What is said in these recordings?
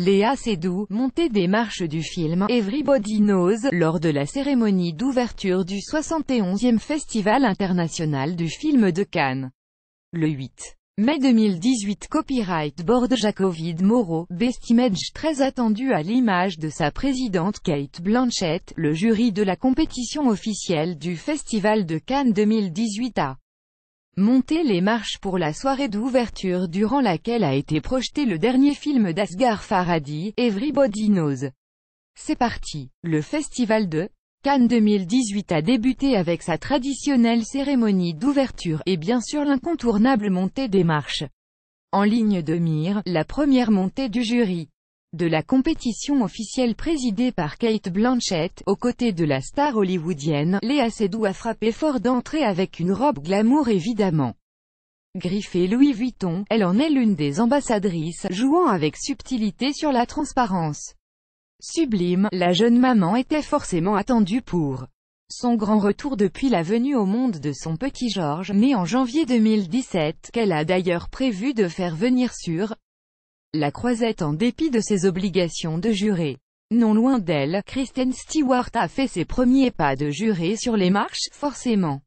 Léa Seydoux, montée des marches du film Everybody Knows, lors de la cérémonie d'ouverture du 71e Festival international du film de Cannes. Le 8 mai 2018 Copyright Board Jacovid Moreau, Best Image très attendu à l'image de sa présidente Kate Blanchett, le jury de la compétition officielle du Festival de Cannes 2018 a monter les marches pour la soirée d'ouverture durant laquelle a été projeté le dernier film d'Asgar Farhadi, Everybody Knows. C'est parti Le festival de Cannes 2018 a débuté avec sa traditionnelle cérémonie d'ouverture, et bien sûr l'incontournable montée des marches. En ligne de mire, la première montée du jury de la compétition officielle présidée par Kate Blanchett, aux côtés de la star hollywoodienne, Léa Seydoux a frappé fort d'entrée avec une robe glamour évidemment. Griffée Louis Vuitton, elle en est l'une des ambassadrices, jouant avec subtilité sur la transparence. Sublime, la jeune maman était forcément attendue pour son grand retour depuis la venue au monde de son petit Georges, né en janvier 2017, qu'elle a d'ailleurs prévu de faire venir sur la Croisette en dépit de ses obligations de juré. Non loin d'elle, Kristen Stewart a fait ses premiers pas de jurée sur les marches, forcément.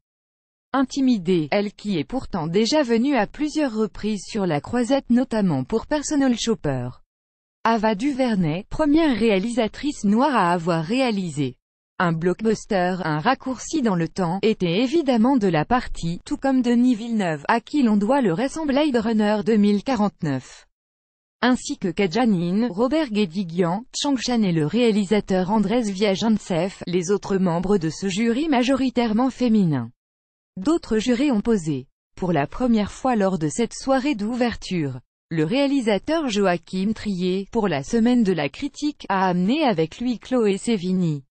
Intimidée, elle qui est pourtant déjà venue à plusieurs reprises sur la croisette notamment pour Personal Shopper. Ava DuVernay, première réalisatrice noire à avoir réalisé un blockbuster, un raccourci dans le temps, était évidemment de la partie, tout comme Denis Villeneuve, à qui l'on doit le récent Blade Runner 2049 ainsi que Kajanin, Robert Guédiguian, Changshan et le réalisateur Andrés Viajantsev, les autres membres de ce jury majoritairement féminin. D'autres jurés ont posé. Pour la première fois lors de cette soirée d'ouverture, le réalisateur Joachim Trier, pour la Semaine de la critique, a amené avec lui Chloé Sévigny.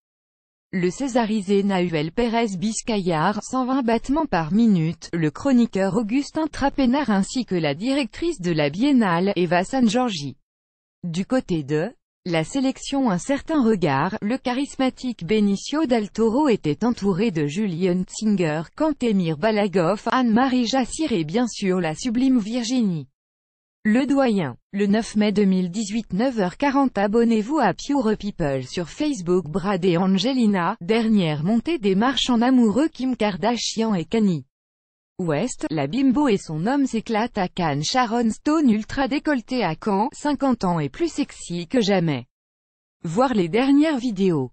Le césarisé Nahuel Pérez cent 120 battements par minute, le chroniqueur Augustin Trapénard ainsi que la directrice de la Biennale, Eva San Giorgi. Du côté de la sélection Un certain regard, le charismatique Benicio del Toro était entouré de Julian Zinger, Mir Balagoff, Anne-Marie Jassir et bien sûr la sublime Virginie. Le doyen. Le 9 mai 2018 9h40 Abonnez-vous à Pure People sur Facebook Brad et Angelina, dernière montée des marchands amoureux Kim Kardashian et Kanye. West, la bimbo et son homme s'éclatent à Cannes Sharon Stone ultra décolletée à Caen, 50 ans et plus sexy que jamais. Voir les dernières vidéos.